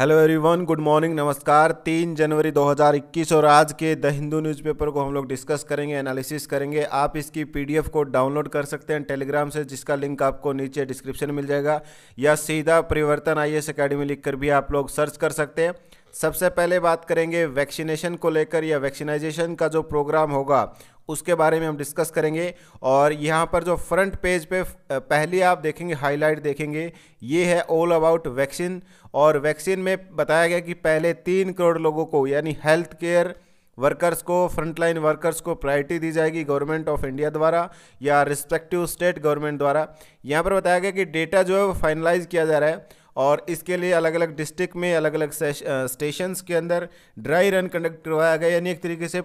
hello everyone good morning नमस्कार तीन जनवरी 2021 और आज के द हिंदू न्यूज़पेपर को हम लोग डिस्कस करेंगे एनालिसिस करेंगे आप इसकी पीडीएफ को डाउनलोड कर सकते हैं टेलीग्राम से जिसका लिंक आपको नीचे डिस्क्रिप्शन मिल जाएगा या सीधा परिवर्तन आई एस अकेडमी लिख भी आप लोग सर्च कर सकते हैं सबसे पहले बात करेंगे वैक्सीनेशन को लेकर या वैक्सीनाइजेशन का जो प्रोग्राम होगा उसके बारे में हम डिस्कस करेंगे और यहाँ पर जो फ्रंट पेज पे पहले आप देखेंगे हाईलाइट देखेंगे ये है ऑल अबाउट वैक्सीन और वैक्सीन में बताया गया कि पहले तीन करोड़ लोगों को यानी हेल्थ केयर वर्कर्स को फ्रंटलाइन वर्कर्स को प्रायोरिटी दी जाएगी गवर्नमेंट ऑफ इंडिया द्वारा या रिस्पेक्टिव स्टेट गवर्नमेंट द्वारा यहाँ पर बताया गया कि डेटा जो है वो फाइनलाइज किया जा रहा है और इसके लिए अलग अलग डिस्ट्रिक्ट में अलग अलग स्टेशंस के अंदर ड्राई रन कंडक्ट करवाया गया यानी एक तरीके से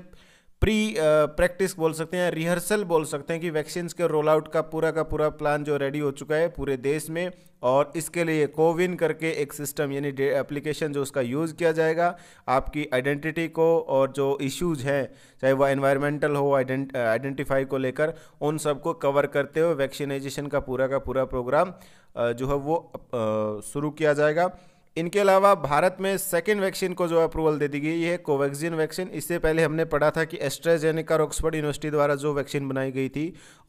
प्री प्रैक्टिस बोल सकते हैं रिहर्सल बोल सकते हैं कि वैक्सीन के रोल आउट का पूरा का पूरा प्लान जो रेडी हो चुका है पूरे देश में और इसके लिए कोविन करके एक सिस्टम यानी एप्लीकेशन जो उसका यूज़ किया जाएगा आपकी आइडेंटिटी को और जो इश्यूज हैं चाहे वह एनवायरमेंटल हो आइडेंटिफाई को लेकर उन सबको कवर करते हुए वैक्सीनाइजेशन का पूरा का पूरा प्रोग्राम जो है वो शुरू किया जाएगा इनके अलावा भारत में सेकेंड वैक्सीन को जो अप्रूवल दे दी गई है कोवैक्सीन वैक्सीन इससे पहले हमने पढ़ा था कि एस्ट्राजेनिका और यूनिवर्सिटी द्वारा जो वैक्सीन बनाई गई थी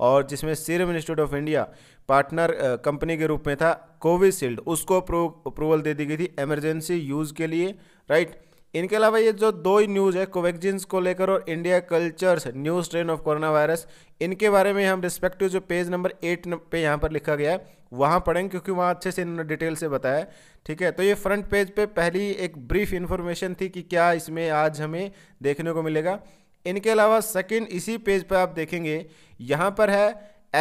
और जिसमें Serum Institute of India partner company के रूप में था कोविशील्ड उसको अप्रूवल दे दी गई थी एमरजेंसी यूज़ के लिए राइट इनके अलावा ये जो दो ही न्यूज़ है कोवैक्जिन्स को लेकर और India cultures new strain of coronavirus इनके बारे में हम रिस्पेक्टिव जो पेज नंबर एट पे यहाँ पर लिखा गया है वहाँ पढ़ेंगे क्योंकि वहाँ अच्छे से इन्होंने डिटेल से बताया ठीक है तो ये फ्रंट पेज पे पहली एक ब्रीफ इन्फॉर्मेशन थी कि क्या इसमें आज हमें देखने को मिलेगा इनके अलावा सेकेंड इसी पेज पर आप देखेंगे यहाँ पर है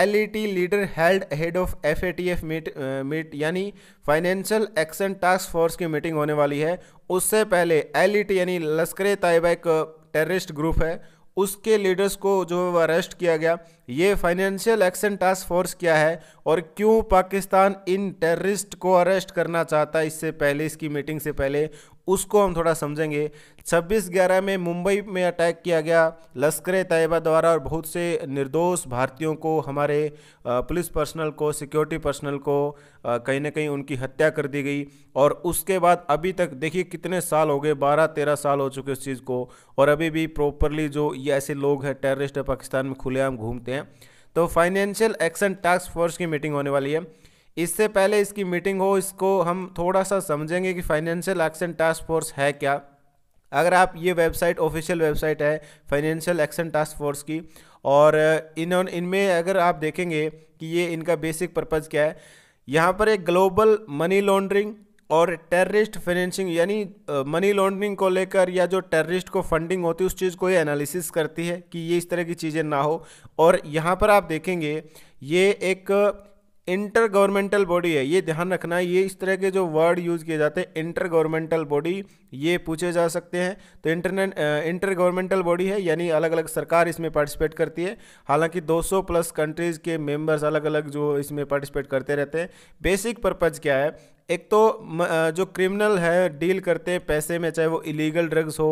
LET leader held head of FATF meet meet यानी फाइनेंशियल एक्शन टास्क फोर्स की मीटिंग होने वाली है उससे पहले एलईटी e यानी लश्कर तयबा एक टेररिस्ट ग्रुप है उसके लीडर्स को जो है अरेस्ट किया गया ये फाइनेंशियल एक्शन टास्क फोर्स क्या है और क्यों पाकिस्तान इन टेररिस्ट को अरेस्ट करना चाहता है इससे पहले इसकी मीटिंग से पहले उसको हम थोड़ा समझेंगे 26 ग्यारह में मुंबई में अटैक किया गया लश्कर तैयबा द्वारा और बहुत से निर्दोष भारतीयों को हमारे पुलिस पर्सनल को सिक्योरिटी पर्सनल को कहीं ना कहीं उनकी हत्या कर दी गई और उसके बाद अभी तक देखिए कितने साल हो गए बारह तेरह साल हो चुके उस चीज़ को और अभी भी प्रॉपरली जो ये ऐसे लोग हैं टेररिस्ट है पाकिस्तान में खुलेआम घूमते हैं तो फाइनेंशियल एक्शन टास्क फोर्स की मीटिंग होने वाली है इससे पहले इसकी मीटिंग हो इसको हम थोड़ा सा समझेंगे कि फाइनेंशियल एक्शन टास्क फोर्स है क्या अगर आप ये वेबसाइट ऑफिशियल वेबसाइट है फाइनेंशियल एक्शन टास्क फोर्स की और इन्होंने इनमें अगर आप देखेंगे कि ये इनका बेसिक पर्पज़ क्या है यहाँ पर एक ग्लोबल मनी लॉन्ड्रिंग और टेररिस्ट फाइनेंसिंग यानी मनी लॉन्ड्रिंग को लेकर या जो टेररिस्ट को फंडिंग होती है उस चीज़ को ये एनालिसिस करती है कि ये इस तरह की चीज़ें ना हो और यहाँ पर आप देखेंगे ये एक इंटर गवर्नमेंटल बॉडी है ये ध्यान रखना है ये इस तरह के जो वर्ड यूज़ किए जाते हैं इंटर गवर्नमेंटल बॉडी ये पूछे जा सकते हैं तो इंटरनेट इंटर गवर्नमेंटल बॉडी है यानी अलग अलग सरकार इसमें पार्टिसिपेट करती है हालांकि 200 प्लस कंट्रीज़ के मेंबर्स अलग अलग जो इसमें पार्टिसिपेट करते रहते हैं बेसिक पर्पज़ क्या है एक तो जो क्रिमिनल है डील करते हैं पैसे में चाहे वो इलीगल ड्रग्स हो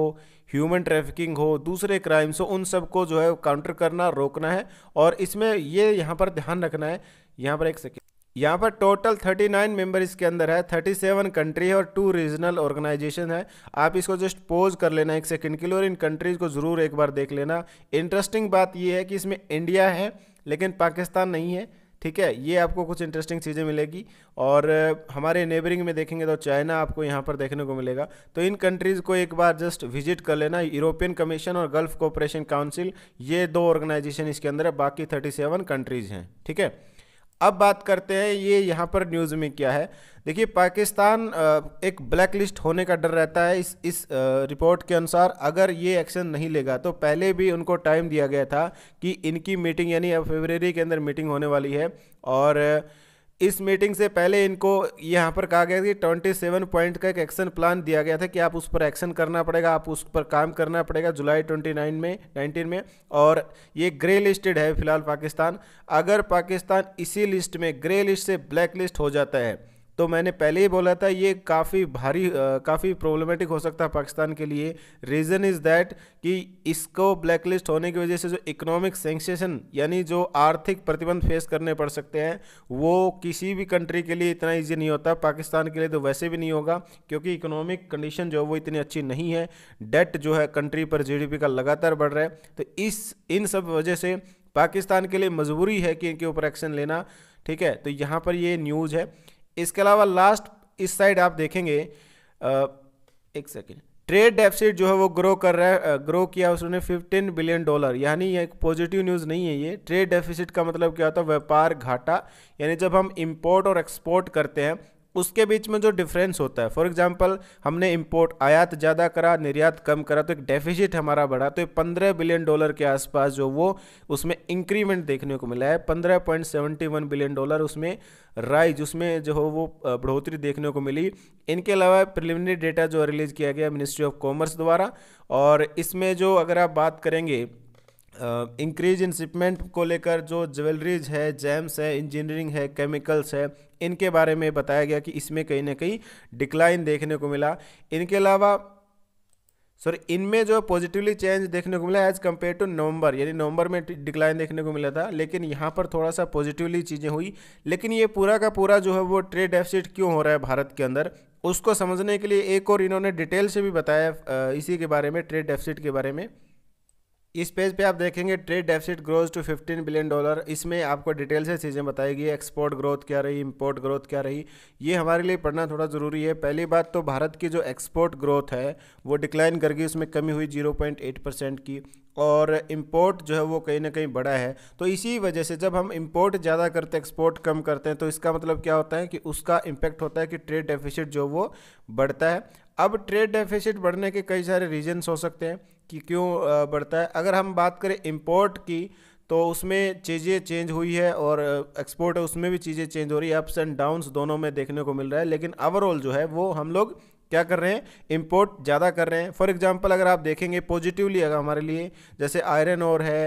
ह्यूमन ट्रैफिकिंग हो दूसरे क्राइम्स हो उन सबको जो है काउंटर करना रोकना है और इसमें ये यहाँ पर ध्यान रखना है यहाँ पर एक सेकेंड यहाँ पर टोटल 39 मेंबर इसके अंदर है 37 कंट्री है और टू रीजनल ऑर्गेनाइजेशन है आप इसको जस्ट पोज कर लेना एक सेकंड के लिए और इन कंट्रीज़ को ज़रूर एक बार देख लेना इंटरेस्टिंग बात यह है कि इसमें इंडिया है लेकिन पाकिस्तान नहीं है ठीक है ये आपको कुछ इंटरेस्टिंग चीज़ें मिलेगी और हमारे नेबरिंग में देखेंगे तो चाइना आपको यहाँ पर देखने को मिलेगा तो इन कंट्रीज़ को एक बार जस्ट विजिट कर लेना यूरोपियन कमीशन और गल्फ़ कोऑपरेशन काउंसिल ये दो ऑर्गेनाइजेशन इसके अंदर है बाकी थर्टी सेवन कंट्रीज़ हैं ठीक है अब बात करते हैं ये यहाँ पर न्यूज़ में क्या है देखिए पाकिस्तान एक ब्लैक लिस्ट होने का डर रहता है इस इस रिपोर्ट के अनुसार अगर ये एक्शन नहीं लेगा तो पहले भी उनको टाइम दिया गया था कि इनकी मीटिंग यानी फेबररी के अंदर मीटिंग होने वाली है और इस मीटिंग से पहले इनको यहाँ पर कहा गया कि 27 पॉइंट का एक एक्शन प्लान दिया गया था कि आप उस पर एक्शन करना पड़ेगा आप उस पर काम करना पड़ेगा जुलाई 29 में 19 में और ये ग्रे लिस्टेड है फिलहाल पाकिस्तान अगर पाकिस्तान इसी लिस्ट में ग्रे लिस्ट से ब्लैक लिस्ट हो जाता है तो मैंने पहले ही बोला था ये काफ़ी भारी काफ़ी प्रॉब्लमेटिक हो सकता है पाकिस्तान के लिए रीज़न इज़ दैट कि इसको ब्लैकलिस्ट होने की वजह से जो इकोनॉमिक सेंसेशन यानी जो आर्थिक प्रतिबंध फेस करने पड़ सकते हैं वो किसी भी कंट्री के लिए इतना ईजी नहीं होता पाकिस्तान के लिए तो वैसे भी नहीं होगा क्योंकि इकोनॉमिक कंडीशन जो है वो इतनी अच्छी नहीं है डेट जो है कंट्री पर जी का लगातार बढ़ रहा है तो इस इन सब वजह से पाकिस्तान के लिए मजबूरी है कि इनके ऊपर एक्शन लेना ठीक है तो यहाँ पर ये न्यूज़ है इसके अलावा लास्ट इस साइड आप देखेंगे एक सेकेंड ट्रेड डेफिसिट जो है वो ग्रो कर रहा है ग्रो किया उसने 15 बिलियन डॉलर यानी ये पॉजिटिव न्यूज़ नहीं है ये ट्रेड डेफिसिट का मतलब क्या होता है व्यापार घाटा यानी जब हम इंपोर्ट और एक्सपोर्ट करते हैं उसके बीच में जो डिफरेंस होता है फॉर एग्जांपल हमने इम्पोर्ट आयात ज़्यादा करा निर्यात कम करा तो एक डेफिजिट हमारा बढ़ा तो पंद्रह बिलियन डॉलर के आसपास जो वो उसमें इंक्रीमेंट देखने को मिला है पंद्रह point seventy one billion dollar उसमें राइज उसमें जो हो वो बढ़ोतरी देखने को मिली इनके अलावा प्रिलिमिनरी डेटा जो रिलीज़ किया गया मिनिस्ट्री ऑफ कॉमर्स द्वारा और इसमें जो अगर आप बात करेंगे इंक्रीज इन शिपमेंट को लेकर जो ज्वेलरीज है जेम्स है इंजीनियरिंग है केमिकल्स है इनके बारे में बताया गया कि इसमें कहीं ना कहीं डिक्लाइन देखने को मिला इनके अलावा सॉरी इनमें जो पॉजिटिवली चेंज देखने को मिला एज कम्पेयर टू नवंबर यानी नवंबर में डिक्लाइन देखने को मिला था लेकिन यहाँ पर थोड़ा सा पॉजिटिवली चीज़ें हुई लेकिन ये पूरा का पूरा जो है वो ट्रेड डेफिसिट क्यों हो रहा है भारत के अंदर उसको समझने के लिए एक और इन्होंने डिटेल से भी बताया इसी के बारे में ट्रेड डेफिसिट के बारे में इस पेज पे आप देखेंगे trade deficit grows to 15 billion dollar इसमें आपको डिटेल से चीज़ें बताएगी एक्सपोर्ट ग्रोथ क्या रही इंपोर्ट ग्रोथ क्या रही ये हमारे लिए पढ़ना थोड़ा ज़रूरी है पहली बात तो भारत की जो एक्सपोर्ट ग्रोथ है वो डिक्लाइन कर गई उसमें कमी हुई 0.8 परसेंट की और इम्पोर्ट जो है वो कहीं ना कहीं बड़ा है तो इसी वजह से जब हम इम्पोर्ट ज़्यादा करते एक्सपोर्ट कम करते हैं तो इसका मतलब क्या होता है कि उसका इम्पैक्ट होता है कि ट्रेड डेफिसिट जो वो बढ़ता है अब ट्रेड डेफिसिट बढ़ने के कई सारे रीजन्स हो सकते हैं कि क्यों बढ़ता है अगर हम बात करें इम्पोर्ट की तो उसमें चीज़ें चेंज हुई है और एक्सपोर्ट है उसमें भी चीज़ें चेंज हो रही है अप्स एंड डाउन्स दोनों में देखने को मिल रहा है लेकिन ओवरऑल जो है वो हम लोग क्या कर रहे हैं इम्पोर्ट ज़्यादा कर रहे हैं फॉर एग्जांपल अगर आप देखेंगे पॉजिटिवली अगर हमारे लिए जैसे आयरन और है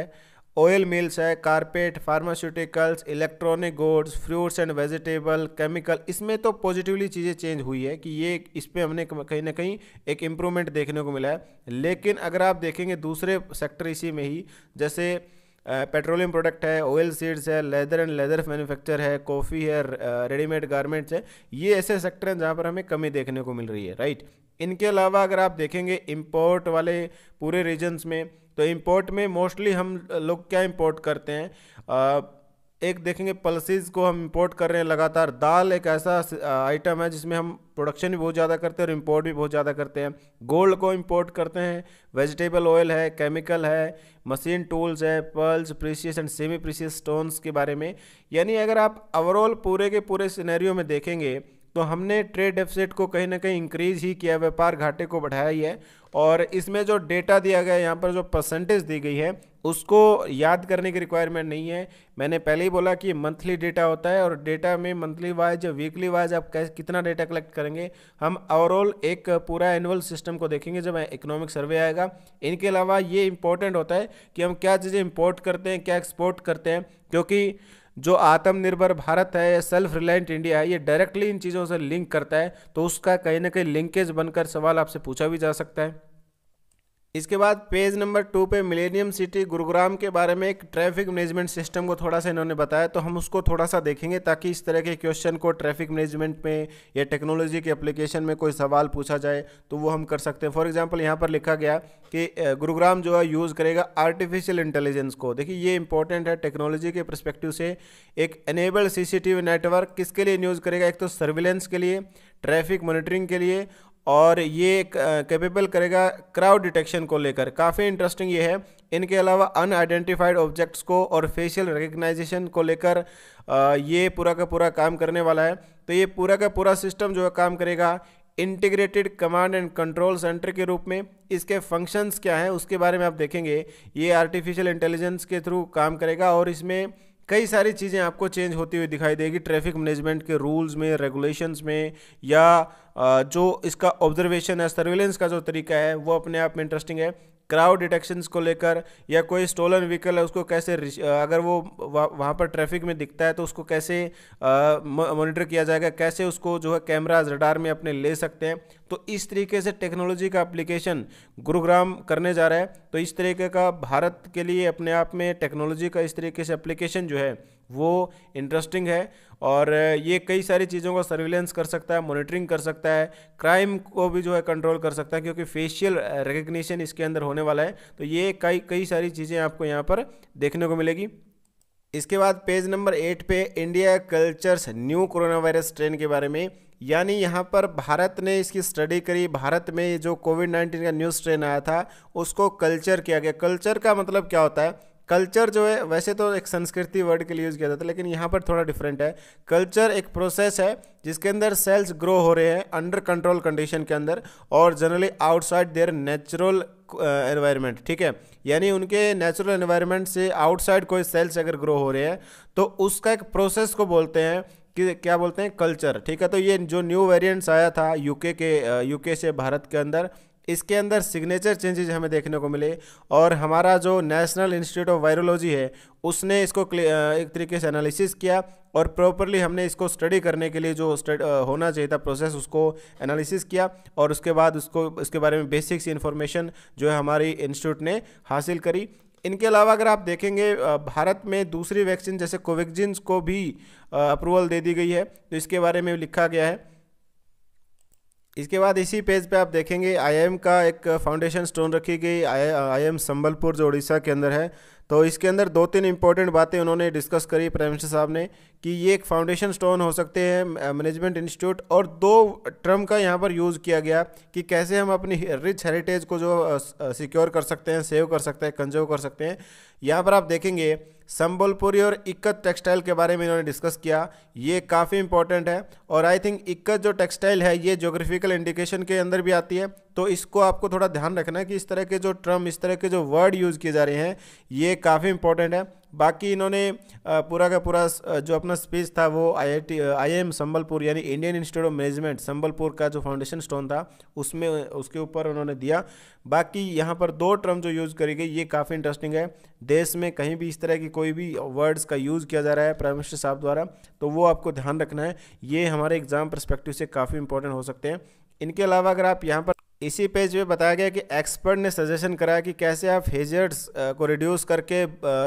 ऑयल मिल्स है carpet pharmaceuticals electronic goods fruits and vegetable chemical इसमें तो पॉजिटिवली चीज़ें चेंज हुई है कि ये इस पर हमने कहीं ना कहीं एक इम्प्रूवमेंट देखने को मिला है लेकिन अगर आप देखेंगे दूसरे सेक्टर इसी में ही जैसे पेट्रोलियम प्रोडक्ट है ऑयल सीड्स है लेदर एंड लेदर मैन्युफैक्चर है कॉफ़ी है रेडीमेड गारमेंट्स है ये ऐसे सेक्टर हैं जहाँ पर हमें कमी देखने को मिल रही है राइट इनके अलावा अगर आप देखेंगे इम्पोर्ट वाले पूरे रीजन्स में तो इम्पोर्ट में मोस्टली हम लोग क्या इम्पोर्ट करते हैं एक देखेंगे पल्सिस को हम इंपोर्ट कर रहे हैं लगातार दाल एक ऐसा आइटम है जिसमें हम प्रोडक्शन भी बहुत ज़्यादा करते हैं और इंपोर्ट भी बहुत ज़्यादा करते हैं गोल्ड को इंपोर्ट करते हैं वेजिटेबल ऑयल है केमिकल है मशीन टूल्स है pearls precious and semi precious stones के बारे में यानी अगर आप ओवरऑल पूरे के पूरे सिनेरियो में देखेंगे तो हमने ट्रेड डेफिसिट को कहीं ना कहीं इंक्रीज़ ही किया व्यापार घाटे को बढ़ाया ही है और इसमें जो डेटा दिया गया है यहाँ पर जो परसेंटेज दी गई है उसको याद करने की रिक्वायरमेंट नहीं है मैंने पहले ही बोला कि मंथली डेटा होता है और डेटा में मंथली वाइज या वीकली वाइज आप कैसे कितना डेटा कलेक्ट करेंगे हम ओवरऑल एक पूरा एनुअल सिस्टम को देखेंगे जब इकोनॉमिक सर्वे आएगा इनके अलावा ये इंपॉर्टेंट होता है कि हम क्या चीज़ें इम्पोर्ट करते हैं क्या एक्सपोर्ट करते हैं क्योंकि जो आत्मनिर्भर भारत है या सेल्फ रिलायंट इंडिया है ये डायरेक्टली इन चीज़ों से लिंक करता है तो उसका कहीं ना कहीं लिंकेज बनकर सवाल आपसे पूछा भी जा सकता है इसके बाद पेज नंबर टू पे मिलेनियम सिटी गुरुग्राम के बारे में एक ट्रैफिक मैनेजमेंट सिस्टम को थोड़ा सा इन्होंने बताया तो हम उसको थोड़ा सा देखेंगे ताकि इस तरह के क्वेश्चन को ट्रैफिक मैनेजमेंट में या टेक्नोलॉजी के एप्लीकेशन में कोई सवाल पूछा जाए तो वो हम कर सकते हैं फॉर एग्जाम्पल यहाँ पर लिखा गया कि गुरुग्राम जो है यूज़ करेगा आर्टिफिशियल इंटेलिजेंस को देखिए ये इंपॉर्टेंट है टेक्नोलॉजी के परस्पेक्टिव से एक एनेबल सी नेटवर्क किसके लिए यूज़ करेगा एक तो सर्विलेंस के लिए ट्रैफिक मॉनिटरिंग के लिए और ये कैपेबल करेगा क्राउड डिटेक्शन को लेकर काफ़ी इंटरेस्टिंग ये है इनके अलावा अनआइडेंटिफाइड ऑब्जेक्ट्स को और फेशियल रिकग्नाइजेशन को लेकर ये पूरा का पूरा काम करने वाला है तो ये पूरा का पूरा सिस्टम जो है काम करेगा integrated command and control centre के रूप में इसके फंक्शंस क्या हैं उसके बारे में आप देखेंगे ये आर्टिफिशियल इंटेलिजेंस के थ्रू काम करेगा और इसमें कई सारी चीज़ें आपको चेंज होती हुई दिखाई देगी ट्रैफिक मैनेजमेंट के रूल्स में रेगुलेशंस में या जो इसका ऑब्जर्वेशन है सर्वेलेंस का जो तरीका है वो अपने आप में इंटरेस्टिंग है क्राउड डिटेक्शंस को लेकर या कोई स्टोलन व्हीकल है उसको कैसे अगर वो वहाँ पर ट्रैफिक में दिखता है तो उसको कैसे मॉनिटर किया जाएगा कैसे उसको जो है कैमरा रडार में अपने ले सकते हैं तो इस तरीके से टेक्नोलॉजी का एप्लीकेशन गुरुग्राम करने जा रहा है तो इस तरीके का भारत के लिए अपने आप में टेक्नोलॉजी का इस तरीके से एप्लीकेशन जो है वो इंटरेस्टिंग है और ये कई सारी चीज़ों का सर्विलेंस कर सकता है मॉनिटरिंग कर सकता है क्राइम को भी जो है कंट्रोल कर सकता है क्योंकि फेशियल रिकग्निशन इसके अंदर होने वाला है तो ये कई कई सारी चीज़ें आपको यहाँ पर देखने को मिलेगी इसके बाद पेज नंबर एट पे India cultures new corona virus strain के बारे में यानी यहाँ पर भारत ने इसकी स्टडी करी भारत में जो कोविड नाइन्टीन का न्यूज़ ट्रेन आया था उसको कल्चर किया गया कल्चर का मतलब क्या होता है कल्चर जो है वैसे तो एक संस्कृति वर्ड के लिए यूज़ किया जाता है लेकिन यहाँ पर थोड़ा डिफरेंट है कल्चर एक प्रोसेस है जिसके अंदर सेल्स ग्रो हो रहे हैं अंडर कंट्रोल कंडीशन के अंदर और generally outside their natural environment ठीक है यानी उनके नेचुरल एनवायरनमेंट से आउटसाइड कोई सेल्स अगर ग्रो हो रहे हैं तो उसका एक प्रोसेस को बोलते हैं कि क्या बोलते हैं कल्चर ठीक है तो ये जो न्यू वेरिएंट्स आया था यूके के यूके uh, से भारत के अंदर इसके अंदर सिग्नेचर चेंजेज हमें देखने को मिले और हमारा जो नेशनल इंस्टीट्यूट ऑफ वायरोलॉजी है उसने इसको एक तरीके से एनालिसिस किया और प्रॉपरली हमने इसको स्टडी करने के लिए जो होना चाहिए था प्रोसेस उसको एनालिसिस किया और उसके बाद उसको उसके बारे में बेसिक्स इन्फॉर्मेशन जो है हमारी इंस्टीट्यूट ने हासिल करी इनके अलावा अगर आप देखेंगे भारत में दूसरी वैक्सीन जैसे कोवैक्सिन को भी अप्रूवल दे दी गई है तो इसके बारे में लिखा गया है इसके बाद इसी पेज पे आप देखेंगे आईएम का एक फाउंडेशन स्टोन रखी गई आईएम संबलपुर जो उड़ीसा के अंदर है तो इसके अंदर दो तीन इंपॉर्टेंट बातें उन्होंने डिस्कस करी प्राइम मिनिस्टर साहब ने कि ये एक फाउंडेशन स्टोन हो सकते हैं मैनेजमेंट इंस्टीट्यूट और दो ट्रम का यहाँ पर यूज़ किया गया कि कैसे हम अपनी रिच हेरिटेज को जो सिक्योर कर सकते हैं सेव कर सकते हैं कंजर्व कर सकते हैं यहाँ पर आप देखेंगे संबलपुरी और इक्कत टेक्सटाइल के बारे में इन्होंने डिस्कस किया ये काफ़ी इंपॉर्टेंट है और आई थिंक इक्कत जो टेक्सटाइल है ये जोग्राफिकल इंडिकेशन के अंदर भी आती है तो इसको आपको थोड़ा ध्यान रखना है कि इस तरह के जो टर्म इस तरह के जो वर्ड यूज़ किए जा रहे हैं ये काफ़ी इंपॉर्टेंट है बाकी इन्होंने पूरा का पूरा जो अपना स्पीच था वो आईआईटी आईएम संबलपुर यानी Indian institute of management Sambalpur का जो फाउंडेशन स्टोन था उसमें उसके ऊपर उन्होंने दिया बाकी यहाँ पर दो टर्म जो यूज़ करी गई ये काफ़ी इंटरेस्टिंग है देश में कहीं भी इस तरह की कोई भी वर्ड्स का यूज़ किया जा रहा है प्राइम मिनिस्टर साहब द्वारा तो वो आपको ध्यान रखना है ये हमारे एग्ज़ाम परस्पेक्टिव से काफ़ी इंपॉर्टेंट हो सकते हैं इनके अलावा अगर आप यहाँ पर इसी पेज पे बताया गया कि एक्सपर्ट ने सजेशन कराया कि कैसे आप हेजर्ड्स को रिड्यूस करके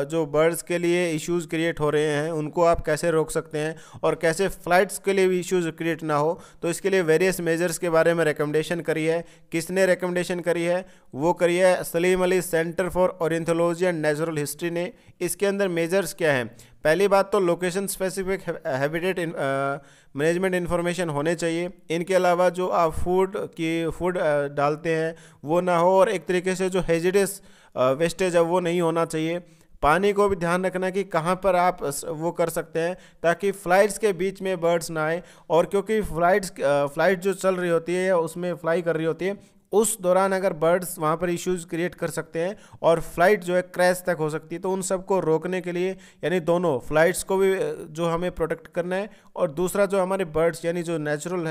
जो बर्ड्स के लिए इश्यूज क्रिएट हो रहे हैं उनको आप कैसे रोक सकते हैं और कैसे फ्लाइट्स के लिए भी इश्यूज क्रिएट ना हो तो इसके लिए वेरियस मेजर्स के बारे में रिकमेंडेशन करी है किसने रिकमेंडेशन करी है वो करी है Salim Ali centre for ornithology and natural history ने इसके अंदर मेजर्स क्या हैं पहली बात तो location specific habitat management information होने चाहिए इनके अलावा जो आप फूड की फूड uh, डालते हैं वो ना हो और एक तरीके से जो हेजिडस वेस्टेज uh, है वो नहीं होना चाहिए पानी को भी ध्यान रखना कि कहाँ पर आप वो कर सकते हैं ताकि फ़्लाइट्स के बीच में बर्ड्स ना आए और क्योंकि फ़्लाइट्स फ़्लाइट uh, जो चल रही होती है या उसमें फ्लाई कर रही होती है उस दौरान अगर बर्ड्स वहाँ पर इश्यूज क्रिएट कर सकते हैं और फ्लाइट जो है क्रैश तक हो सकती है तो उन सबको रोकने के लिए यानी दोनों फ्लाइट्स को भी जो हमें प्रोटेक्ट करना है और दूसरा जो हमारे बर्ड्स यानी जो नेचुरल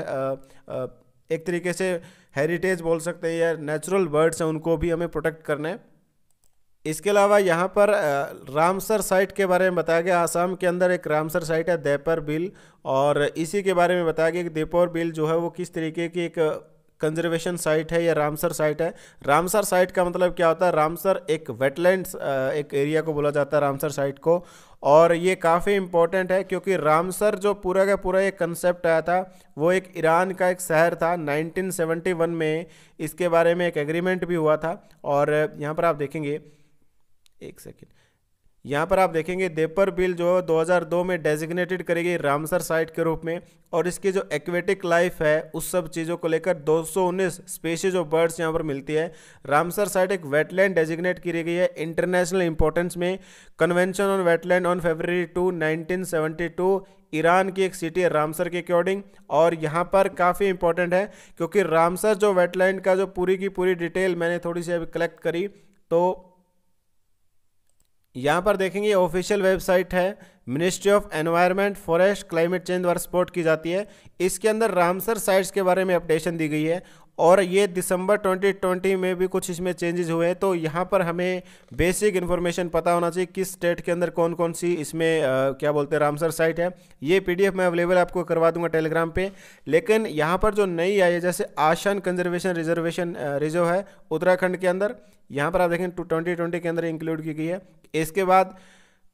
एक तरीके से हेरिटेज बोल सकते हैं या नेचुरल बर्ड्स हैं उनको भी हमें प्रोटेक्ट करना है इसके अलावा यहाँ पर रामसर साइट के बारे में बताया गया आसाम के अंदर एक रामसर साइट है देपर बिल और इसी के बारे में बताया गया कि देपोर बिल जो है वो किस तरीके की एक कंजर्वेशन साइट है या रामसर साइट है रामसर साइट का मतलब क्या होता है रामसर एक वेटलैंड एक एरिया को बोला जाता है रामसर साइट को और ये काफ़ी इम्पोर्टेंट है क्योंकि रामसर जो पूरा का पूरा एक कंसेप्ट आया था वो एक ईरान का एक शहर था 1971 में इसके बारे में एक एग्रीमेंट भी हुआ था और यहाँ पर आप देखेंगे एक सेकेंड यहाँ पर आप देखेंगे देपर बिल जो 2002 में डेजिग्नेटेड करेगी रामसर साइट के रूप में और इसकी जो एक्वेटिक लाइफ है उस सब चीज़ों को लेकर दो स्पेशीज ऑफ बर्ड्स यहाँ पर मिलती है रामसर साइट एक वेटलैंड डेजिग्नेट की गई है इंटरनेशनल इंपॉर्टेंस में convention on wetland on February two nineteen Iran की एक सिटी है रामसर के अकॉर्डिंग और यहाँ पर काफ़ी इंपॉर्टेंट है क्योंकि रामसर जो वेटलैंड का जो पूरी की पूरी डिटेल मैंने थोड़ी सी अभी कलेक्ट करी तो यहाँ पर देखेंगे ऑफिशियल वेबसाइट है ministry of environment forest climate change द्वारा सपोर्ट की जाती है इसके अंदर रामसर साइट्स के बारे में अपडेशन दी गई है और ये दिसंबर 2020 में भी कुछ इसमें चेंजेस हुए हैं तो यहाँ पर हमें बेसिक इन्फॉर्मेशन पता होना चाहिए किस स्टेट के अंदर कौन कौन सी इसमें आ, क्या बोलते हैं रामसर साइट है ये पीडीएफ मैं अवेलेबल आपको करवा दूंगा टेलीग्राम पे लेकिन यहाँ पर जो नई आई है जैसे आशन कंजर्वेशन रिजर्वेशन रिजर्व है उत्तराखंड के अंदर यहाँ पर आप देखें टू ट्वेंटी के अंदर इंक्लूड की गई है इसके बाद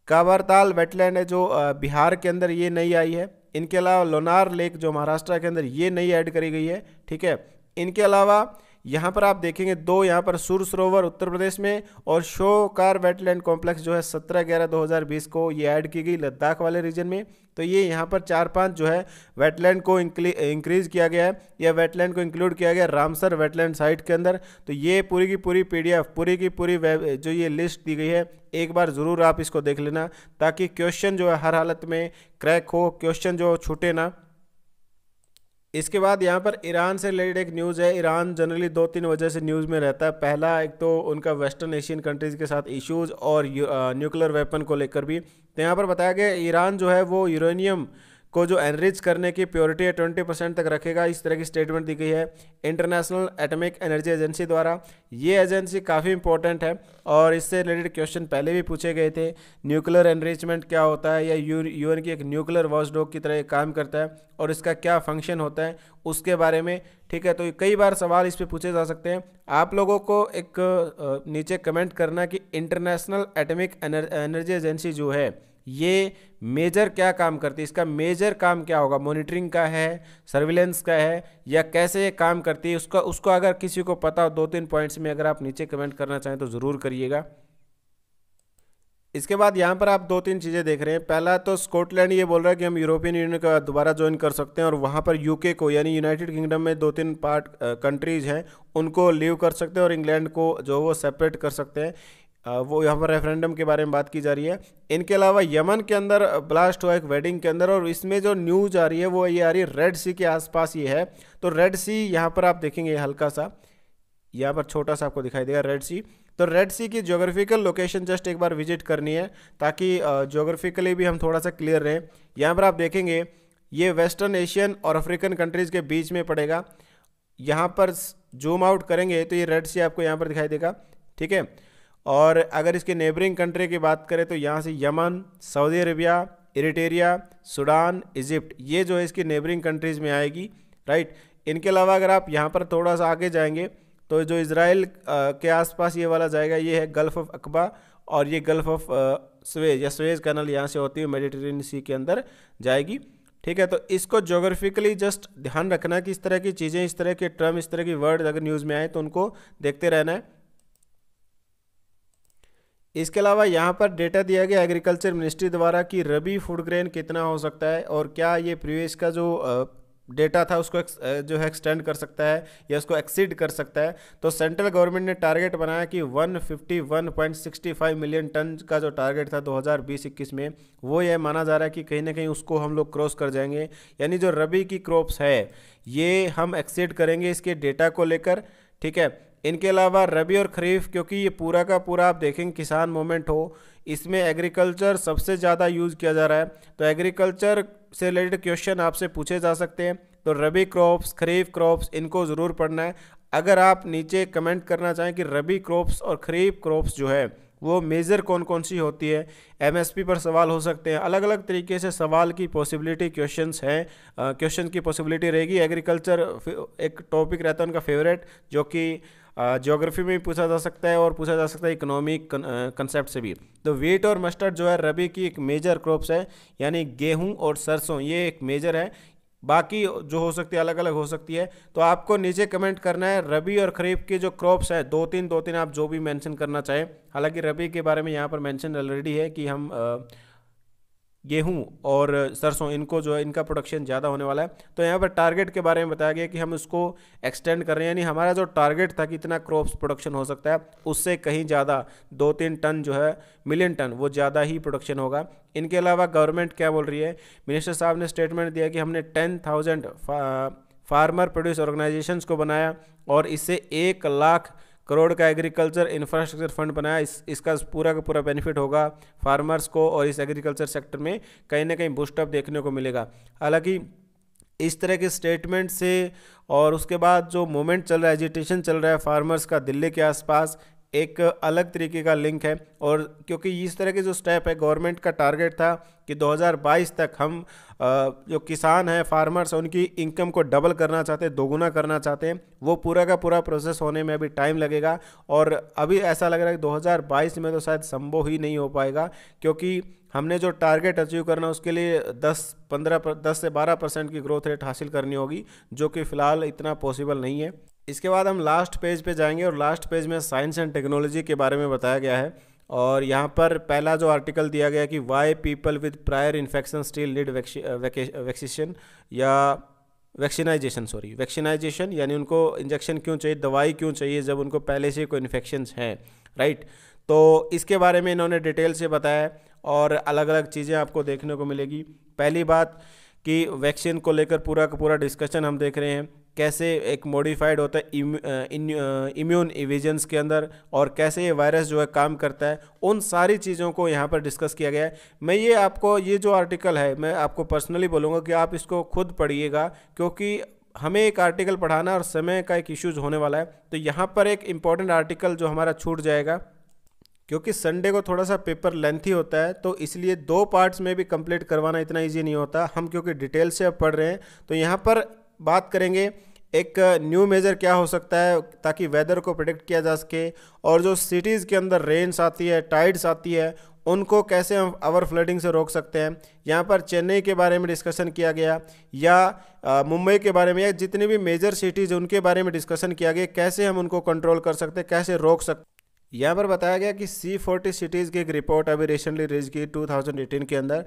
काबरताल वेटलैंड है जो बिहार के अंदर ये नई आई है इनके अलावा लोनार लेक जो महाराष्ट्र के अंदर ये नई ऐड करी गई है ठीक है इनके अलावा यहाँ पर आप देखेंगे दो यहाँ पर सुर सरोवर उत्तर प्रदेश में और शोकार वेटलैंड कॉम्प्लेक्स जो है सत्रह ग्यारह दो हज़ार बीस को ये ऐड की गई लद्दाख वाले रीजन में तो ये यहाँ पर चार पांच जो है वेटलैंड को इंक्रीज किया गया है या वेटलैंड को इंक्लूड किया गया रामसर वेटलैंड साइट के अंदर तो ये पूरी की पूरी पी पूरी की पूरी वेब जो ये लिस्ट दी गई है एक बार ज़रूर आप इसको देख लेना ताकि क्वेश्चन जो है हर हालत में क्रैक हो क्वेश्चन जो छूटे ना इसके बाद यहाँ पर ईरान से रिलेटेड एक न्यूज़ है ईरान जनरली दो तीन वजह से न्यूज़ में रहता है पहला एक तो उनका वेस्टर्न एशियन कंट्रीज़ के साथ इश्यूज़ और न्यूक्लियर वेपन को लेकर भी तो यहाँ पर बताया गया ईरान जो है वो यूरेनियम को जो एनरिच करने की प्योरिटी है ट्वेंटी परसेंट तक रखेगा इस तरह की स्टेटमेंट दी गई है इंटरनेशनल एटॉमिक एनर्जी एजेंसी द्वारा ये एजेंसी काफ़ी इंपॉर्टेंट है और इससे रिलेटेड क्वेश्चन पहले भी पूछे गए थे न्यूक्लियर एनरिचमेंट क्या होता है या यू की एक न्यूक्लियर वॉचडॉग की तरह काम करता है और इसका क्या फंक्शन होता है उसके बारे में ठीक है तो कई बार सवाल इस पर पूछे जा सकते हैं आप लोगों को एक नीचे कमेंट करना कि इंटरनेशनल एटॉमिक एनर्जी एजेंसी जो है ये मेजर क्या काम करती है इसका मेजर काम क्या होगा मॉनिटरिंग का है सर्विलेंस का है या कैसे ये काम करती है उसका उसको अगर किसी को पता हो दो तीन पॉइंट्स में अगर आप नीचे कमेंट करना चाहें तो ज़रूर करिएगा इसके बाद यहाँ पर आप दो तीन चीज़ें देख रहे हैं पहला तो स्कॉटलैंड ये बोल रहा है कि हम यूरोपियन यूनियन का दोबारा ज्वाइन कर सकते हैं और वहाँ पर यूके को यानी यूनाइटेड किंगडम में दो तीन पार्ट कंट्रीज़ हैं उनको लीव कर सकते हैं और इंग्लैंड को जो वो सेपरेट कर सकते हैं वो यहाँ पर रेफरेंडम के बारे में बात की जा रही है इनके अलावा यमन के अंदर ब्लास्ट हुआ एक वेडिंग के अंदर और इसमें जो न्यूज आ रही है वो ये आ रही है रेड सी के आसपास ये है तो रेड सी यहाँ पर आप देखेंगे हल्का सा यहाँ पर छोटा सा आपको दिखाई देगा रेड सी तो रेड सी की जोग्राफिकल लोकेशन जस्ट एक बार विजिट करनी है ताकि जोग्राफिकली भी हम थोड़ा सा क्लियर रहें यहाँ पर आप देखेंगे ये वेस्टर्न एशियन और अफ्रीकन कंट्रीज़ के बीच में पड़ेगा यहाँ पर जूम आउट करेंगे तो ये रेड सी आपको यहाँ पर दिखाई देगा ठीक है और अगर इसके नेबरिंग कंट्री की बात करें तो यहाँ से Yemen Saudi Arabia Eritrea Sudan Egypt ये जो है इसकी नेबरिंग कंट्रीज़ में आएगी राइट इनके अलावा अगर आप यहाँ पर थोड़ा सा आगे जाएंगे तो जो इसराइल के आसपास ये वाला जाएगा ये है गल्फ़ ऑफ अकबा और ये गल्फ़ ऑफ स्वेज या स्वेज कैनल यहाँ से होती है मेडिटेरेनियन सी के अंदर जाएगी ठीक है तो इसको जोग्राफिकली जस्ट ध्यान रखना कि इस तरह की चीज़ें इस तरह के टर्म इस तरह की वर्ड अगर न्यूज़ में आए तो उनको देखते रहना है इसके अलावा यहाँ पर डेटा दिया गया एग्रीकल्चर मिनिस्ट्री द्वारा कि रबी फूड ग्रेन कितना हो सकता है और क्या ये प्रीवियस का जो डेटा था उसको जो है एक्सटेंड कर सकता है या उसको एक्सीड कर सकता है तो सेंट्रल गवर्नमेंट ने टारगेट बनाया कि 151.65 मिलियन टन का जो टारगेट था 2020-21 में वो यह माना जा रहा है कि कहीं ना कहीं उसको हम लोग क्रॉस कर जाएंगे यानी जो रबी की क्रॉप्स है ये हम एक्सीड करेंगे इसके डेटा को लेकर ठीक है इनके अलावा रबी और खरीफ क्योंकि ये पूरा का पूरा आप देखेंगे किसान मूवमेंट हो इसमें एग्रीकल्चर सबसे ज़्यादा यूज़ किया जा रहा है तो एग्रीकल्चर से रिलेटेड क्वेश्चन आपसे पूछे जा सकते हैं तो रबी क्रॉप्स खरीफ क्रॉप्स इनको ज़रूर पढ़ना है अगर आप नीचे कमेंट करना चाहें कि रबी क्रॉप्स और खरीफ क्रॉप्स जो है वो मेजर कौन कौन सी होती है एमएसपी पर सवाल हो सकते हैं अलग अलग तरीके से सवाल की पॉसिबिलिटी क्वेश्चंस हैं क्वेश्चन की पॉसिबिलिटी रहेगी एग्रीकल्चर एक टॉपिक रहता है उनका फेवरेट जो कि जोग्राफी में भी पूछा जा सकता है और पूछा जा सकता है इकोनॉमिक कंसेप्ट से भी तो वीट और मस्टर्ड जो है रबी की एक मेजर क्रॉप्स है यानी गेहूं और सरसों ये एक मेजर है बाकी जो हो सकती है अलग अलग हो सकती है तो आपको नीचे कमेंट करना है रबी और खरीफ के जो क्रॉप्स हैं दो तीन दो तीन आप जो भी मेंशन करना चाहें हालांकि रबी के बारे में यहाँ पर मेंशन ऑलरेडी है कि हम आ, गेहूं और सरसों इनको जो है इनका प्रोडक्शन ज़्यादा होने वाला है तो यहाँ पर टारगेट के बारे में बताया गया कि हम उसको एक्सटेंड कर रहे हैं यानी हमारा जो टारगेट था कि इतना क्रॉप्स प्रोडक्शन हो सकता है उससे कहीं ज़्यादा दो तीन टन जो है मिलियन टन वो ज़्यादा ही प्रोडक्शन होगा इनके अलावा गवर्नमेंट क्या बोल रही है मिनिस्टर साहब ने स्टेटमेंट दिया कि हमने ten thousand farmer produce organisation को बनाया और इससे एक लाख करोड़ का एग्रीकल्चर इंफ्रास्ट्रक्चर फंड बनाया इस इसका पूरा का पूरा बेनिफिट होगा फार्मर्स को और इस एग्रीकल्चर सेक्टर में कहीं ना कहीं बूस्टअप देखने को मिलेगा हालांकि इस तरह के स्टेटमेंट से और उसके बाद जो मोमेंट चल रहा है एजिटेशन चल रहा है फार्मर्स का दिल्ली के आसपास एक अलग तरीके का लिंक है और क्योंकि इस तरह के जो स्टेप है गवर्नमेंट का टारगेट था कि 2022 तक हम जो किसान हैं फार्मर्स हैं उनकी इनकम को डबल करना चाहते हैं दोगुना करना चाहते हैं वो पूरा का पूरा प्रोसेस होने में अभी टाइम लगेगा और अभी ऐसा लग रहा है कि 2022 में तो शायद संभव ही नहीं हो पाएगा क्योंकि हमने जो टारगेट अचीव करना उसके लिए 10 15 10 से 12 परसेंट की ग्रोथ रेट हासिल करनी होगी जो कि फ़िलहाल इतना पॉसिबल नहीं है इसके बाद हम लास्ट पेज पे जाएंगे और लास्ट पेज में साइंस एंड टेक्नोलॉजी के बारे में बताया गया है और यहाँ पर पहला जो आर्टिकल दिया गया कि why people with prior infection still need vaccination या वैक्सीनाइजेशन सॉरी वैक्सीनाइजेशन यानी उनको इंजेक्शन क्यों चाहिए दवाई क्यों चाहिए जब उनको पहले से कोई इन्फेक्शन हैं राइट तो इसके बारे में इन्होंने डिटेल से बताया और अलग अलग चीज़ें आपको देखने को मिलेगी पहली बात कि वैक्सीन को लेकर पूरा का पूरा डिस्कशन हम देख रहे हैं कैसे एक मॉडिफाइड होता है इम्यून इविजन्स के अंदर और कैसे ये वायरस जो है काम करता है उन सारी चीज़ों को यहाँ पर डिस्कस किया गया है मैं ये आपको ये जो आर्टिकल है मैं आपको पर्सनली बोलूँगा कि आप इसको खुद पढ़िएगा क्योंकि हमें एक आर्टिकल पढ़ाना और समय का एक इश्यूज होने वाला है तो यहाँ पर एक इम्पॉर्टेंट आर्टिकल जो हमारा छूट जाएगा क्योंकि संडे को थोड़ा सा पेपर लेंथी होता है तो इसलिए दो पार्ट्स में भी कंप्लीट करवाना इतना इजी नहीं होता हम क्योंकि डिटेल से अब पढ़ रहे हैं तो यहाँ पर बात करेंगे एक न्यू मेजर क्या हो सकता है ताकि वेदर को प्रिडिक्ट किया जा सके और जो सिटीज़ के अंदर रेन्स आती है टाइड्स आती है उनको कैसे हम ओवर फ्लडिंग से रोक सकते हैं यहाँ पर चेन्नई के बारे में डिस्कशन किया गया या मुंबई के बारे में या जितनी भी मेजर सिटीज़ उनके बारे में डिस्कशन किया गया कैसे हम उनको कंट्रोल कर सकते हैं कैसे रोक सकते यहाँ पर बताया गया कि सी फोर्टी सिटीज़ की एक रिपोर्ट अभी रिसेंटली रिलीज की 2018 के अंदर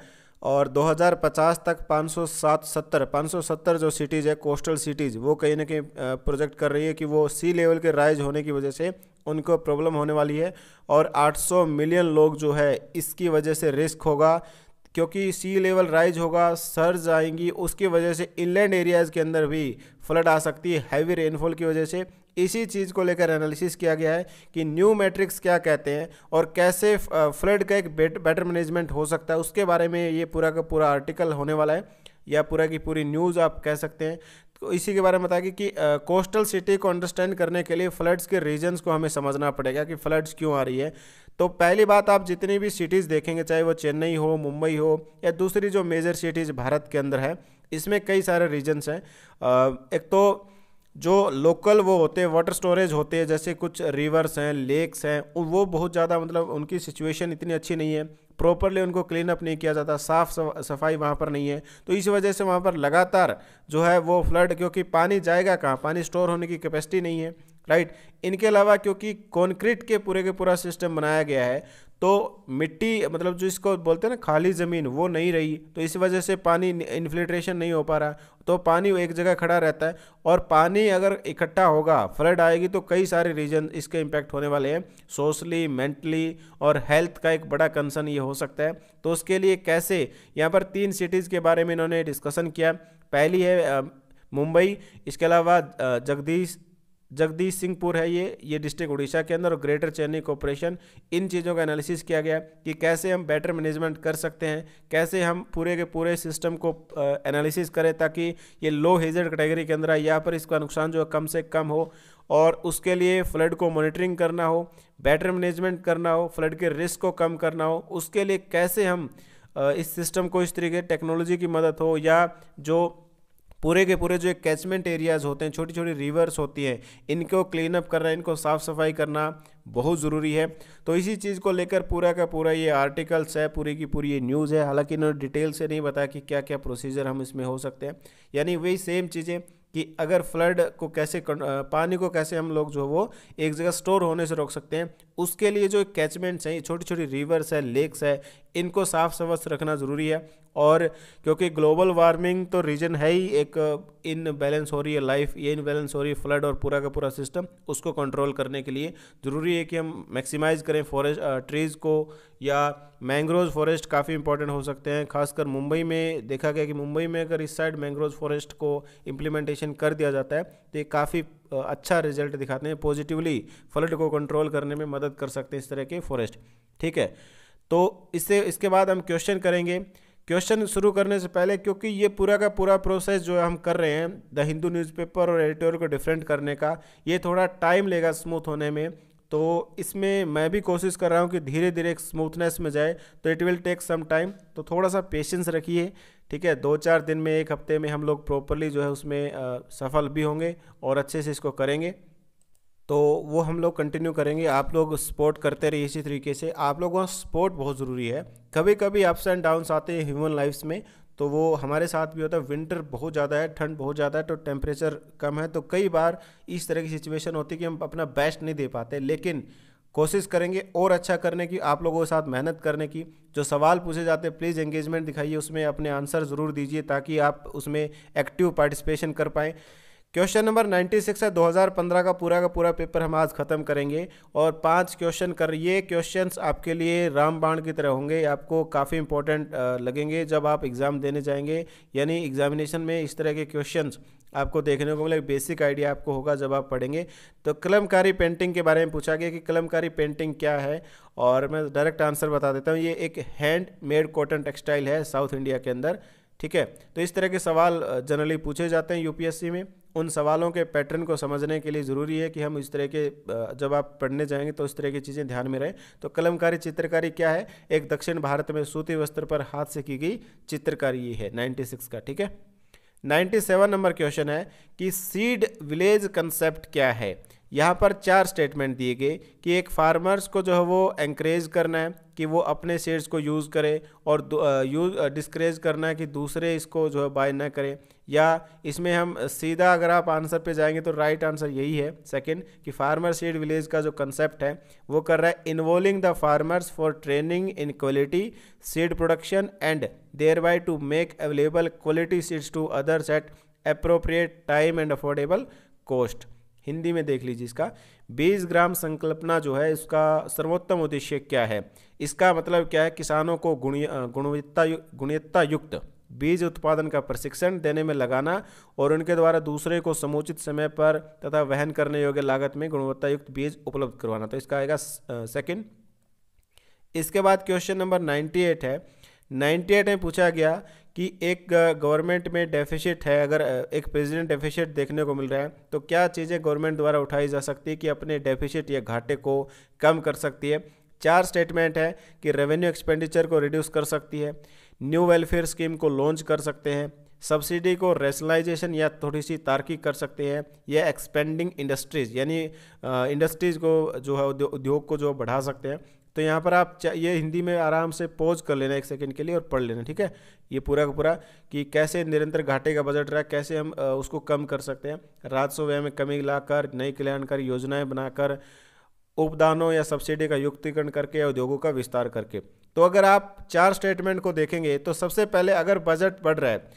और 2050 तक 570 570 जो सिटीज़ है कोस्टल सिटीज़ वो कहीं ना कहीं प्रोजेक्ट कर रही है कि वो सी लेवल के राइज होने की वजह से उनको प्रॉब्लम होने वाली है और 800 मिलियन लोग जो है इसकी वजह से रिस्क होगा क्योंकि सी लेवल राइज होगा सर्ज आएंगी उसकी वजह से इनलैंड एरियाज़ के अंदर भी फ्लड आ सकती है हैवी रेनफॉल की वजह से इसी चीज़ को लेकर एनालिसिस किया गया है कि न्यू मैट्रिक्स क्या कहते हैं और कैसे फ्लड का एक बेटर मैनेजमेंट हो सकता है उसके बारे में ये पूरा का पूरा आर्टिकल होने वाला है या पूरा की पूरी न्यूज़ आप कह सकते हैं तो इसी के बारे में बताया कि कोस्टल सिटी को अंडरस्टैंड करने के लिए फ्लड्स के रीजन्स को हमें समझना पड़ेगा कि फ्लड्स क्यों आ रही है तो पहली बात आप जितनी भी सिटीज़ देखेंगे चाहे वो चेन्नई हो मुंबई हो या दूसरी जो मेजर सिटीज़ भारत के अंदर है इसमें कई सारे रीजन्स हैं एक तो जो लोकल वो होते हैं वाटर स्टोरेज होते हैं जैसे कुछ रिवर्स हैं लेक्स हैं वो बहुत ज़्यादा मतलब उनकी सिचुएशन इतनी अच्छी नहीं है प्रॉपरली उनको क्लीन अप नहीं किया जाता साफ सफाई वहाँ पर नहीं है तो इस वजह से वहाँ पर लगातार जो है वो फ्लड क्योंकि पानी जाएगा कहाँ पानी स्टोर होने की कैपेसिटी नहीं है राइट इनके अलावा क्योंकि कॉन्क्रीट के पूरे के पूरा सिस्टम बनाया गया है तो मिट्टी मतलब जो इसको बोलते हैं ना खाली ज़मीन वो नहीं रही तो इस वजह से पानी इन्फिल्ट्रेशन नहीं हो पा रहा तो पानी एक जगह खड़ा रहता है और पानी अगर इकट्ठा होगा फ्लड आएगी तो कई सारे रीजन इसके इम्पैक्ट होने वाले हैं सोशली मेंटली और हेल्थ का एक बड़ा कंसर्न ये हो सकता है तो उसके लिए कैसे यहाँ पर तीन सिटीज़ के बारे में इन्होंने डिस्कसन किया पहली है मुंबई इसके अलावा जगदीश जगदीश सिंहपुर है ये ये डिस्ट्रिक्ट उड़ीसा के अंदर और ग्रेटर चेन्नई कॉरपोरेशन इन चीज़ों का एनालिसिस किया गया कि कैसे हम बेटर मैनेजमेंट कर सकते हैं कैसे हम पूरे के पूरे सिस्टम को एनालिसिस करें ताकि ये लो हेजर्ड कैटेगरी के अंदर आए यहाँ पर इसका नुकसान जो है कम से कम हो और उसके लिए फ्लड को मॉनिटरिंग करना हो बेटर मैनेजमेंट करना हो फ्लड के रिस्क को कम करना हो उसके लिए कैसे हम इस सिस्टम को इस तरीके टेक्नोलॉजी की मदद हो या जो पूरे के पूरे जो एक कैचमेंट एरियाज़ होते हैं छोटी छोटी रिवर्स होती हैं इनको क्लीन अप करना इनको साफ़ सफाई करना बहुत ज़रूरी है तो इसी चीज़ को लेकर पूरा का पूरा ये आर्टिकल्स है पूरी की पूरी ये न्यूज़ है हालांकि इन्होंने डिटेल से नहीं बताया कि क्या क्या प्रोसीजर हम इसमें हो सकते हैं यानी वही सेम चीज़ें कि अगर फ्लड को कैसे पानी को कैसे हम लोग जो वो एक जगह स्टोर होने से रोक सकते हैं उसके लिए जो कैचमेंट्स हैं छोटी छोटी रिवर्स है लेक्स है इनको साफ स्वस्थ रखना ज़रूरी है और क्योंकि ग्लोबल वार्मिंग तो रीजन है ही एक इन बैलेंस हो रही है लाइफ ये इनबैलेंस हो रही है फ्लड और पूरा का पूरा सिस्टम उसको कंट्रोल करने के लिए ज़रूरी है कि हम मैक्सिमाइज़ करें फॉरेस्ट ट्रीज़ को या मैंग्रोव फॉरेस्ट काफ़ी इंपॉर्टेंट हो सकते हैं खासकर मुंबई में देखा गया कि मुंबई में अगर इस साइड मैंग्रोव फॉरेस्ट को इम्प्लीमेंटेशन कर दिया जाता है तो ये काफ़ी अच्छा रिजल्ट दिखाते हैं पॉजिटिवली फ्लड को कंट्रोल करने में मदद कर सकते हैं इस तरह के फॉरेस्ट ठीक है तो इससे इसके बाद हम क्वेश्चन करेंगे क्वेश्चन शुरू करने से पहले क्योंकि ये पूरा का पूरा प्रोसेस जो हम कर रहे हैं द हिंदू न्यूज़पेपर और एडिटोर को डिफरेंट करने का ये थोड़ा टाइम लेगा स्मूथ होने में तो इसमें मैं भी कोशिश कर रहा हूँ कि धीरे धीरे स्मूथनेस में जाए तो it will take some time तो थोड़ा सा पेशेंस रखिए ठीक है दो चार दिन में एक हफ्ते में हम लोग प्रॉपरली जो है उसमें आ, सफल भी होंगे और अच्छे से इसको करेंगे तो वो हम लोग कंटिन्यू करेंगे आप लोग सपोर्ट करते रहिए इसी तरीके से आप लोगों का सपोर्ट बहुत ज़रूरी है कभी कभी अप्स एंड डाउन्स आते हैं ह्यूमन लाइफ्स में तो वो हमारे साथ भी होता है विंटर बहुत ज़्यादा है ठंड बहुत ज़्यादा है तो टेम्परेचर कम है तो कई बार इस तरह की सिचुएशन होती है कि हम अपना बेस्ट नहीं दे पाते लेकिन कोशिश करेंगे और अच्छा करने की आप लोगों के साथ मेहनत करने की जो सवाल पूछे जाते हैं प्लीज़ एंगेजमेंट दिखाइए उसमें अपने आंसर ज़रूर दीजिए ताकि आप उसमें एक्टिव पार्टिसिपेशन कर पाएँ क्वेश्चन नंबर 96 है 2015 का पूरा का पूरा पेपर हम आज ख़त्म करेंगे और पांच क्वेश्चन कर ये क्वेश्चंस आपके लिए रामबाण की तरह होंगे आपको काफ़ी इंपॉर्टेंट लगेंगे जब आप एग्ज़ाम देने जाएंगे यानी एग्जामिनेशन में इस तरह के क्वेश्चंस आपको देखने को मिलेगा बेसिक आइडिया आपको होगा जब आप पढ़ेंगे तो कलमकारी पेंटिंग के बारे में पूछा गया कि कलमकारी पेंटिंग क्या है और मैं डायरेक्ट आंसर बता देता हूँ ये एक हैंड मेड कॉटन टेक्सटाइल है साउथ इंडिया के अंदर ठीक है तो इस तरह के सवाल जनरली पूछे जाते हैं यूपीएससी में उन सवालों के पैटर्न को समझने के लिए ज़रूरी है कि हम इस तरह के जब आप पढ़ने जाएंगे तो इस तरह की चीज़ें ध्यान में रहें तो कलमकारी चित्रकारी क्या है एक दक्षिण भारत में सूती वस्त्र पर हाथ से की गई चित्रकारी है 96 का ठीक है 97 नंबर क्वेश्चन है कि सीड विलेज कंसेप्ट क्या है यहाँ पर चार स्टेटमेंट दिए गए कि एक फार्मर्स को जो है वो एंकरेज करना है कि वो अपने शेयर्स को यूज़ करे और यूज डिस्करेज करना है कि दूसरे इसको जो है बाय ना करें या इसमें हम सीधा अगर आप आंसर पे जाएंगे तो राइट आंसर यही है सेकंड कि फार्मर सीड विलेज का जो कंसेप्ट है वो कर रहा है involving the farmers for training in quality seed production and thereby to make available quality seeds to others at appropriate time and affordable cost Hindi में देख लीजिए इसका बीस ग्राम संकल्पना जो है इसका सर्वोत्तम उद्देश्य क्या है इसका मतलब क्या है किसानों को गुणवत्ता गुणवत्ता युक्त बीज उत्पादन का प्रशिक्षण देने में लगाना और उनके द्वारा दूसरे को समुचित समय पर तथा वहन करने योग्य लागत में गुणवत्ता युक्त बीज उपलब्ध करवाना तो इसका आएगा सेकंड इसके बाद क्वेश्चन नंबर 98 है 98 में पूछा गया कि एक गवर्नमेंट में डेफिशिट है अगर एक प्रेसिडेंट डेफिशिट देखने को मिल रहा है तो क्या चीज़ें गवर्नमेंट द्वारा उठाई जा सकती है कि अपने डेफिशिट या घाटे को कम कर सकती है चार स्टेटमेंट है कि रेवेन्यू एक्सपेंडिचर को रिड्यूस कर सकती है न्यू वेलफेयर स्कीम को लॉन्च कर सकते हैं सब्सिडी को रेशनलाइजेशन या थोड़ी सी तार्किक कर सकते हैं या एक्सपेंडिंग इंडस्ट्रीज़ यानी इंडस्ट्रीज़ को जो है उद्योग को जो बढ़ा सकते हैं तो यहाँ पर आप ये हिंदी में आराम से पॉज कर लेना एक सेकंड के लिए और पढ़ लेना ठीक है ये पूरा का पूरा कि कैसे निरंतर घाटे का बजट रहा कैसे हम उसको कम कर सकते हैं राजस्व व्यय में कमी लाकर नई कल्याणकारी योजनाएं बनाकर उपदानों या सब्सिडी का युक्तिकरण करके उद्योगों का विस्तार करके तो अगर आप चार स्टेटमेंट को देखेंगे तो सबसे पहले अगर बजट बढ़ रहा है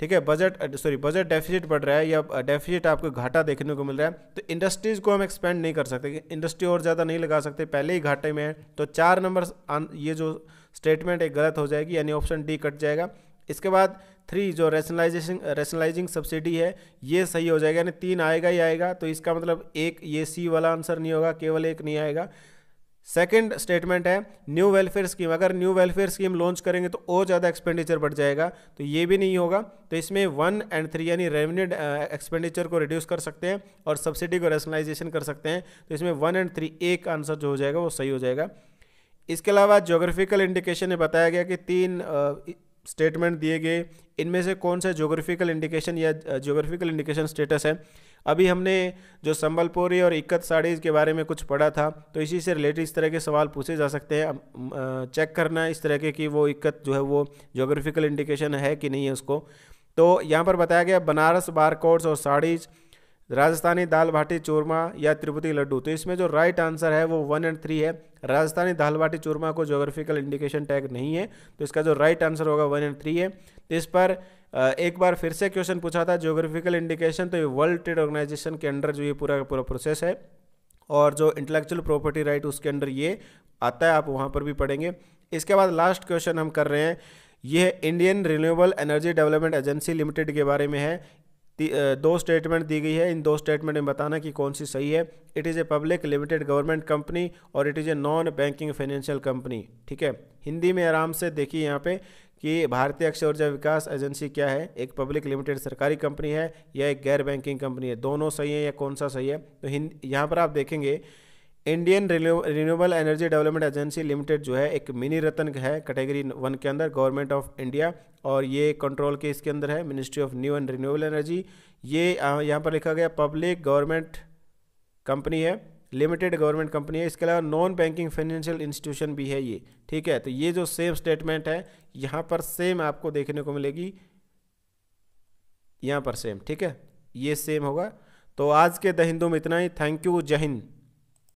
ठीक है बजट सॉरी बजट डेफिसिट बढ़ रहा है या डेफिसिट uh, आपको घाटा देखने को मिल रहा है तो इंडस्ट्रीज़ को हम एक्सपेंड नहीं कर सकते इंडस्ट्री और ज़्यादा नहीं लगा सकते पहले ही घाटे में है तो चार नंबर ये जो स्टेटमेंट एक गलत हो जाएगी यानी ऑप्शन डी कट जाएगा इसके बाद थ्री जो रेशनलाइजेशन रेशनलाइजिंग सब्सिडी है ये सही हो जाएगा यानी तीन आएगा ही आएगा तो इसका मतलब एक ये सी वाला आंसर नहीं होगा केवल एक नहीं आएगा सेकेंड स्टेटमेंट है न्यू वेलफेयर स्कीम अगर न्यू वेलफेयर स्कीम लॉन्च करेंगे तो और ज़्यादा एक्सपेंडिचर बढ़ जाएगा तो ये भी नहीं होगा तो इसमें वन एंड थ्री यानी रेवेन्यू एक्सपेंडिचर uh, को रिड्यूस कर सकते हैं और सब्सिडी को रेशनलाइजेशन कर सकते हैं तो इसमें वन एंड थ्री एक आंसर जो हो जाएगा वो सही हो जाएगा इसके अलावा जोग्राफिकल इंडिकेशन में बताया गया कि तीन स्टेटमेंट uh, दिए गए इनमें से कौन सा जोग्राफिकल इंडिकेशन या जोग्राफिकल इंडिकेशन स्टेटस है अभी हमने जो संबलपुरी और इक्कत साड़ीज़ के बारे में कुछ पढ़ा था तो इसी से रिलेटेड इस तरह के सवाल पूछे जा सकते हैं चेक करना इस तरह के कि वो इक्कत जो है वो जोग्राफिकल इंडिकेशन है कि नहीं है उसको तो यहाँ पर बताया गया बनारस बारकोड्स और साड़ीज़ राजस्थानी दाल भाटी चूरमा या तिरुपति लड्डू तो इसमें जो राइट आंसर है वो वन एंड थ्री है राजस्थानी दाल भाटी चूरमा को जोग्राफिकल इंडिकेशन टैग नहीं है तो इसका जो राइट आंसर होगा वन एंड थ्री है तो इस पर एक बार फिर से क्वेश्चन पूछा था जियोग्राफिकल इंडिकेशन तो ये वर्ल्ड ट्रेड ऑर्गेनाइजेशन के अंडर जो ये पूरा पूरा प्रोसेस है और जो इंटेलेक्चुअल प्रॉपर्टी राइट उसके अंडर ये आता है आप वहाँ पर भी पढ़ेंगे इसके बाद लास्ट क्वेश्चन हम कर रहे हैं यह Indian renewable energy development agency limited के बारे में है दो स्टेटमेंट दी गई है इन दो स्टेटमेंट में बताना कि कौन सी सही है it is a public limited government company और it is a non banking financial company ठीक है हिंदी में आराम से देखिए यहाँ पे कि भारतीय अक्षय ऊर्जा विकास एजेंसी क्या है एक पब्लिक लिमिटेड सरकारी कंपनी है या एक गैर बैंकिंग कंपनी है दोनों सही है या कौन सा सही है तो हिंद यहाँ पर आप देखेंगे Indian renewable energy development agency limited जो है एक मिनी रतन है कैटेगरी वन के अंदर गवर्नमेंट ऑफ इंडिया और ये कंट्रोल के इसके अंदर है ministry of new and renewable energy ये यहाँ पर लिखा गया पब्लिक गवर्नमेंट कंपनी है लिमिटेड गवर्नमेंट कंपनी है इसके अलावा नॉन बैंकिंग फाइनेंशियल इंस्टीट्यूशन भी है ये ठीक है तो ये जो सेम स्टेटमेंट है यहाँ पर सेम आपको देखने को मिलेगी यहाँ पर सेम ठीक है ये सेम होगा तो आज के द हिंदू में इतना ही थैंक यू जय हिंद